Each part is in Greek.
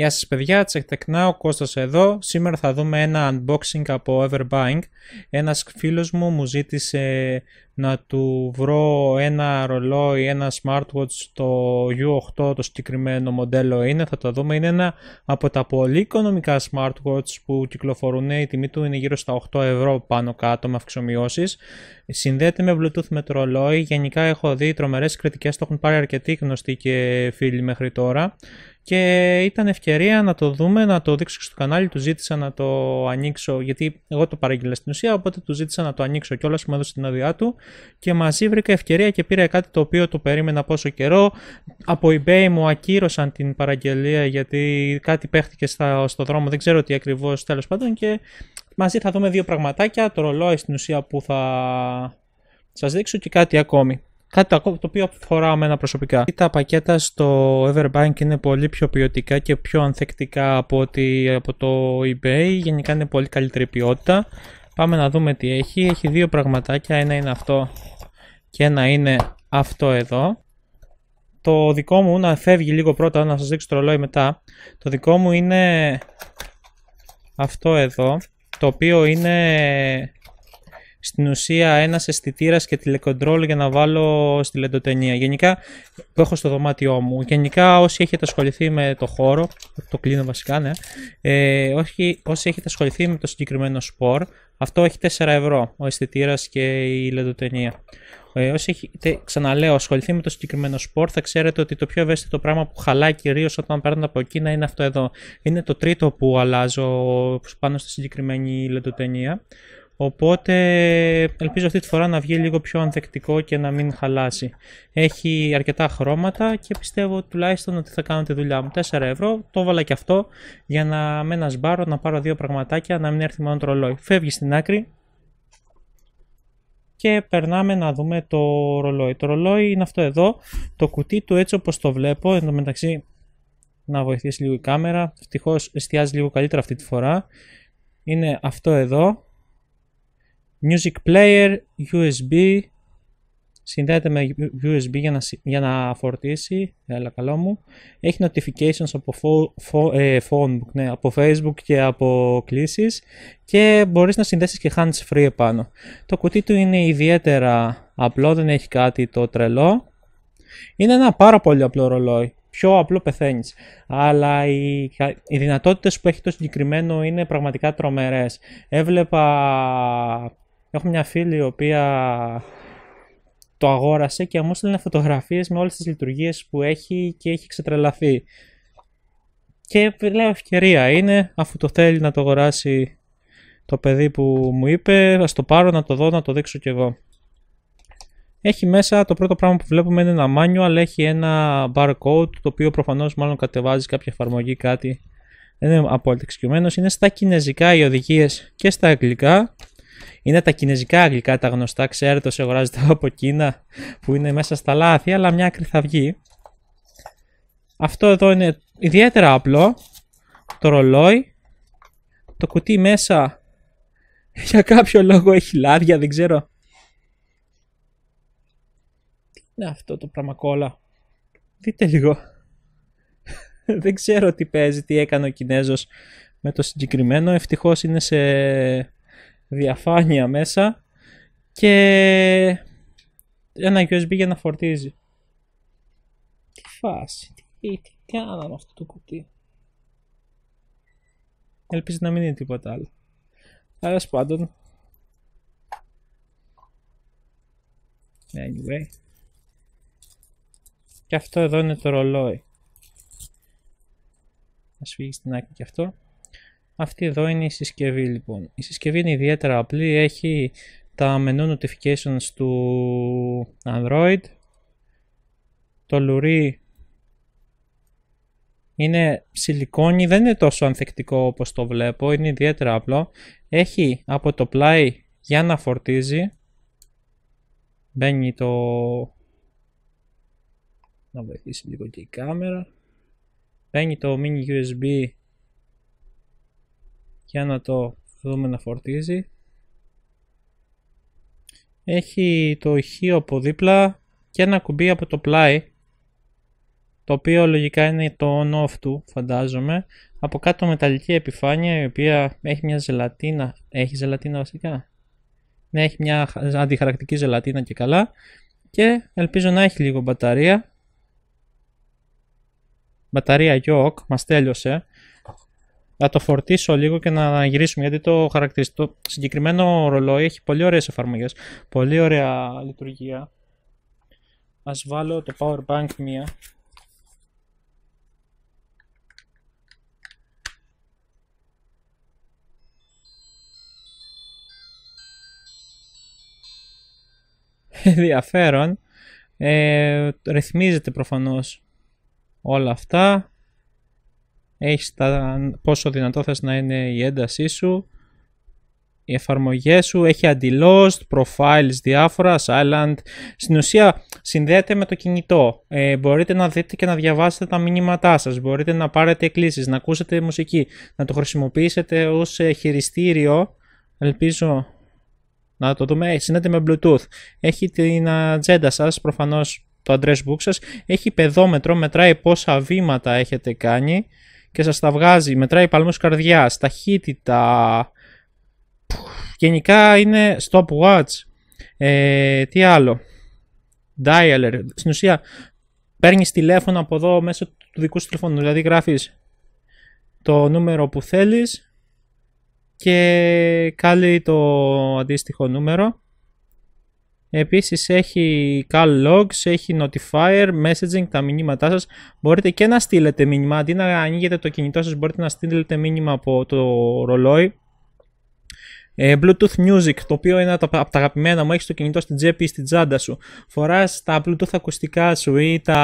Γεια σας παιδιά, Tech ο Κώστας εδώ. Σήμερα θα δούμε ένα unboxing από Everbuying. Ένας φίλος μου μου ζήτησε να του βρω ένα ρολόι, ένα smartwatch, το U8 το συγκεκριμένο μοντέλο είναι, θα το δούμε. Είναι ένα από τα πολύ οικονομικά smartwatch που κυκλοφορούν, η τιμή του είναι γύρω στα 8 ευρώ πάνω κάτω με αυξομοιώσεις. Συνδέεται με Bluetooth με το ρολόι, γενικά έχω δει τρομερές κριτικές, το έχουν πάρει αρκετοί γνωστοί και φίλοι μέχρι τώρα και ήταν ευκαιρία να το δούμε, να το δείξω στο κανάλι. Του ζήτησα να το ανοίξω, γιατί εγώ το παραγγείλα στην ουσία. Οπότε του ζήτησα να το ανοίξω κιόλας, μου έδωσε την άδειά του και μαζί βρήκα ευκαιρία και πήρα κάτι το οποίο το περίμενα πόσο καιρό. Από eBay μου ακύρωσαν την παραγγελία γιατί κάτι παίχτηκε στο δρόμο, δεν ξέρω τι ακριβώς τέλος πάντων. Και μαζί θα δούμε δύο πραγματάκια: το ρολόι στην ουσία που θα σας δείξω και κάτι ακόμη. Κάτι το οποίο αφορά εμένα προσωπικά. Τα πακέτα στο Everbank είναι πολύ πιο ποιοτικά και πιο ανθεκτικά από, ότι, από το eBay. Γενικά είναι πολύ καλύτερη ποιότητα. Πάμε να δούμε τι έχει. Έχει δύο πραγματάκια. Ένα είναι αυτό και ένα είναι αυτό εδώ. Το δικό μου, να φεύγει λίγο πρώτα, να σας δείξω το ρολόι μετά. Το δικό μου είναι αυτό εδώ, το οποίο είναι στην ουσία ένας αισθητήρας και τηλεκοντρόλ για να βάλω στη λεντοτενία. Γενικά, που έχω στο δωμάτιό μου. Γενικά, όσοι έχετε ασχοληθεί με το χώρο, το κλείνω βασικά, ναι. Ε, όχι, όσοι έχετε ασχοληθεί με το συγκεκριμένο σπορ, αυτό έχει 4 ευρώ ο αισθητήρας και η λεντοτενία. Ε, όσοι έχετε, ξαναλέω, ασχοληθεί με το συγκεκριμένο σπορ, θα ξέρετε ότι το πιο ευαίσθητο πράγμα που χαλάει κυρίως όταν παίρνω από εκείνα είναι αυτό εδώ. Είναι το τρίτο που αλλάζω πάνω στη συγκεκριμένη λεντοτενία. Οπότε ελπίζω αυτή τη φορά να βγει λίγο πιο ανθεκτικό και να μην χαλάσει. Έχει αρκετά χρώματα και πιστεύω τουλάχιστον ότι θα κάνω τη δουλειά μου. 4 ευρώ, το βάλα και αυτό για να με ένα σμπάρο, να πάρω δύο πραγματάκια, να μην έρθει μόνο το ρολόι. Φεύγει στην άκρη και περνάμε να δούμε το ρολόι. Το ρολόι είναι αυτό εδώ, το κουτί του έτσι όπως το βλέπω, εν τω μεταξύ να βοηθήσει λίγο η κάμερα, ευτυχώς εστιάζει λίγο καλύτερα αυτή τη φορά. Είναι αυτό εδώ, Music player, USB. Συνδέεται με USB για να, για να φορτίσει. Έλα καλό μου. Έχει notifications από, φο, ε, ναι, από facebook και από κλήσεις. Και μπορείς να συνδέσεις και hands free επάνω. Το κουτί του είναι ιδιαίτερα απλό, δεν έχει κάτι το τρελό. Είναι ένα πάρα πολύ απλό ρολόι πιο απλό πεθαίνεις. Αλλά οι, οι δυνατότητες που έχει το συγκεκριμένο είναι πραγματικά τρομερές. Έβλεπα Έχω μια φίλη η οποία το αγόρασε και μου έστειλε φωτογραφίες με όλες τις λειτουργίες που έχει και έχει ξετρελαθεί. Και λέω ευκαιρία είναι, αφού το θέλει να το αγοράσει το παιδί που μου είπε, ας το πάρω να το δω, να το δείξω κι εγώ. Έχει μέσα, το πρώτο πράγμα που βλέπουμε είναι ένα manual, έχει ένα barcode, το οποίο προφανώς μάλλον κατεβάζει κάποια εφαρμογή, κάτι. Δεν είναι απόλυτα είναι στα κινέζικα οι οδηγίες και στα αγγλικά είναι τα κινέζικα αγγλικά τα γνωστά, ξέρετε όσοι αγοράζετε από Κίνα που είναι μέσα στα λάθη, αλλά μια άκρη θα βγει. Αυτό εδώ είναι ιδιαίτερα απλό, το ρολόι, το κουτί μέσα για κάποιο λόγο έχει λάδια, δεν ξέρω. Τι είναι αυτό το πραγμακόλα Δείτε λίγο. δεν ξέρω τι παίζει, τι έκανε ο Κινέζος με το συγκεκριμένο. Ευτυχώς είναι σε διαφάνεια μέσα και ένα USB για να φορτίζει. Τι φάση, τι, τι κάναμε αυτό το κουτί. Ελπίζω να μην είναι τίποτα άλλο. Άρα πάντων. Anyway. Και αυτό εδώ είναι το ρολόι. Ας φύγει στην άκρη και αυτό. Αυτή εδώ είναι η συσκευή λοιπόν. Η συσκευή είναι ιδιαίτερα απλή, έχει τα μενού notifications του Android. Το λουρί είναι σιλικόνι, δεν είναι τόσο ανθεκτικό όπως το βλέπω, είναι ιδιαίτερα απλό. Έχει από το πλάι για να φορτίζει. Μπαίνει το... Να βοηθήσει λίγο και η κάμερα. Μπαίνει το mini USB για να το δούμε να φορτίζει έχει το ηχείο από δίπλα και ένα κουμπί από το πλάι το οποίο λογικά είναι το on-off του φαντάζομαι από κάτω μεταλλική επιφάνεια η οποία έχει μια ζελατίνα έχει ζελατίνα βασικά ναι έχει μια αντιχαρακτική ζελατίνα και καλά και ελπίζω να έχει λίγο μπαταρία μπαταρία γιοκ μας τέλειωσε θα το φορτίσω λίγο και να γυρίσουμε. Γιατί το χαρακτηριστικό συγκεκριμένο ρολόι έχει πολύ ωραίες εφαρμογές. Πολύ ωραία λειτουργία. Ας βάλω το power bank μία. ενδιαφέρον. Ε, ρυθμίζεται προφανώς όλα αυτά έχεις τα, πόσο δυνατό θες να είναι η έντασή σου, οι εφαρμογές σου, εχει αντιλώστ, profiles διάφορα, silent. Στην ουσία συνδέεται με το κινητό. Ε, μπορείτε να δείτε και να διαβάσετε τα μηνύματά σας, μπορείτε να πάρετε εκκλήσεις, να ακούσετε μουσική, να το χρησιμοποιήσετε ως ε, χειριστήριο. Ελπίζω να το δούμε. Ε, συνδέεται με Bluetooth. Έχει την ατζέντα σας, προφανώς το address book σας. Έχει παιδόμετρο, μετράει πόσα βήματα έχετε κάνει και σας τα βγάζει, μετράει παλμούς καρδιάς, ταχύτητα, γενικά είναι stopwatch, ε, τι άλλο, dialer, στην ουσία παίρνεις τηλέφωνο από εδώ μέσω του δικού σου τηλεφώνου, δηλαδή γράφεις το νούμερο που θέλεις και κάλει το αντίστοιχο νούμερο Επίσης έχει call logs, έχει notifier, messaging, τα μηνύματά σας. Μπορείτε και να στείλετε μήνυμα, αντί να ανοίγετε το κινητό σας μπορείτε να στείλετε μήνυμα από το ρολόι. Ε, Bluetooth Music, το οποίο είναι από τα αγαπημένα μου, έχεις το κινητό στην τσέπη ή στην τσάντα σου. Φοράς τα Bluetooth ακουστικά σου ή τα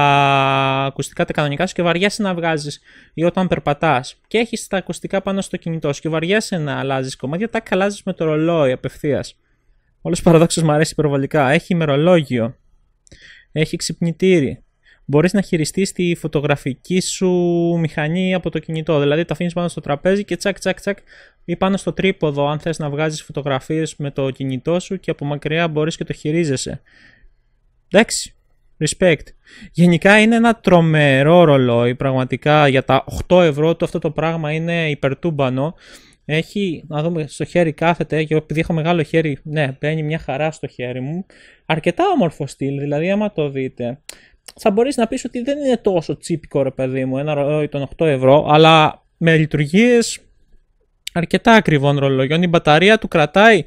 ακουστικά τα κανονικά σου και βαριάσαι να βγάζεις ή όταν περπατάς. Και έχεις τα ακουστικά πάνω στο κινητό σου και βαριάσαι να αλλάζεις κομμάτια, τα καλάζεις με το ρολόι απευθείας. Όλος παραδόξω μου αρέσει υπερβολικά. Έχει ημερολόγιο. Έχει ξυπνητήρι. Μπορείς να χειριστείς τη φωτογραφική σου μηχανή από το κινητό. Δηλαδή, τα αφήνεις πάνω στο τραπέζι και τσακ, τσακ, τσακ. Ή πάνω στο τρίποδο, αν θες να βγάζεις φωτογραφίες με το κινητό σου και από μακριά μπορείς και το χειρίζεσαι. Εντάξει. Respect. Γενικά είναι ένα τρομερό ρολόι πραγματικά για τα 8 ευρώ του αυτό το πράγμα είναι υπερτούμπανο έχει, να δούμε, στο χέρι κάθεται, και επειδή έχω μεγάλο χέρι, ναι, μπαίνει μια χαρά στο χέρι μου. Αρκετά όμορφο στυλ, δηλαδή άμα το δείτε, θα μπορείς να πεις ότι δεν είναι τόσο τσίπικο ρε παιδί μου, ένα ρολόι των 8 ευρώ, αλλά με λειτουργίες αρκετά ακριβών ρολόγιων. Η μπαταρία του κρατάει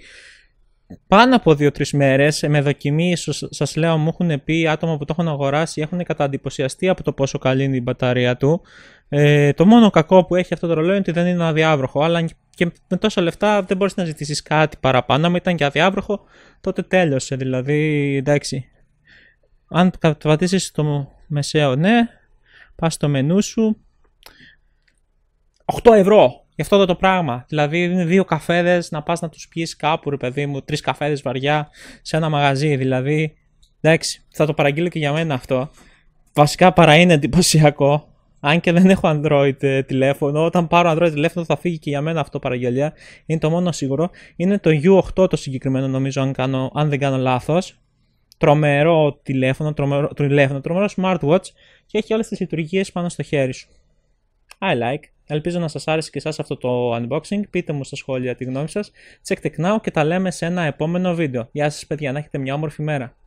πάνω από 2-3 μέρες, ε, με δοκιμή, σας λέω, μου έχουν πει άτομα που το έχουν αγοράσει, έχουν καταντυπωσιαστεί από το πόσο καλή είναι η μπαταρία του. Ε, το μόνο κακό που έχει αυτό το ρολόι είναι ότι δεν είναι αδιάβροχο, αλλά και με τόσα λεφτά δεν μπορείς να ζητήσεις κάτι παραπάνω. Αν ήταν και αδιάβροχο, τότε τέλειωσε. Δηλαδή, εντάξει, αν πατήσεις το μεσαίο ναι, πας στο μενού σου, 8 ευρώ για αυτό το πράγμα. Δηλαδή, είναι δύο καφέδες να πας να τους πιεις κάπου, ρε παιδί μου, τρεις καφέδες βαριά σε ένα μαγαζί. Δηλαδή, εντάξει, θα το παραγγείλω και για μένα αυτό. Βασικά παρά είναι εντυπωσιακό αν και δεν έχω Android ε, τηλέφωνο, όταν πάρω Android τηλέφωνο θα φύγει και για μένα αυτό παραγγελία. Είναι το μόνο σίγουρο. Είναι το U8 το συγκεκριμένο νομίζω αν, κάνω, αν δεν κάνω λάθος. Τρομερό τηλέφωνο, τρομερό, τηλέφωνο, τρομερό smartwatch και έχει όλες τις λειτουργίες πάνω στο χέρι σου. I like. Ελπίζω να σας άρεσε και εσάς αυτό το unboxing. Πείτε μου στα σχόλια τη γνώμη σας. Check now και τα λέμε σε ένα επόμενο βίντεο. Γεια σας παιδιά, να έχετε μια όμορφη μέρα.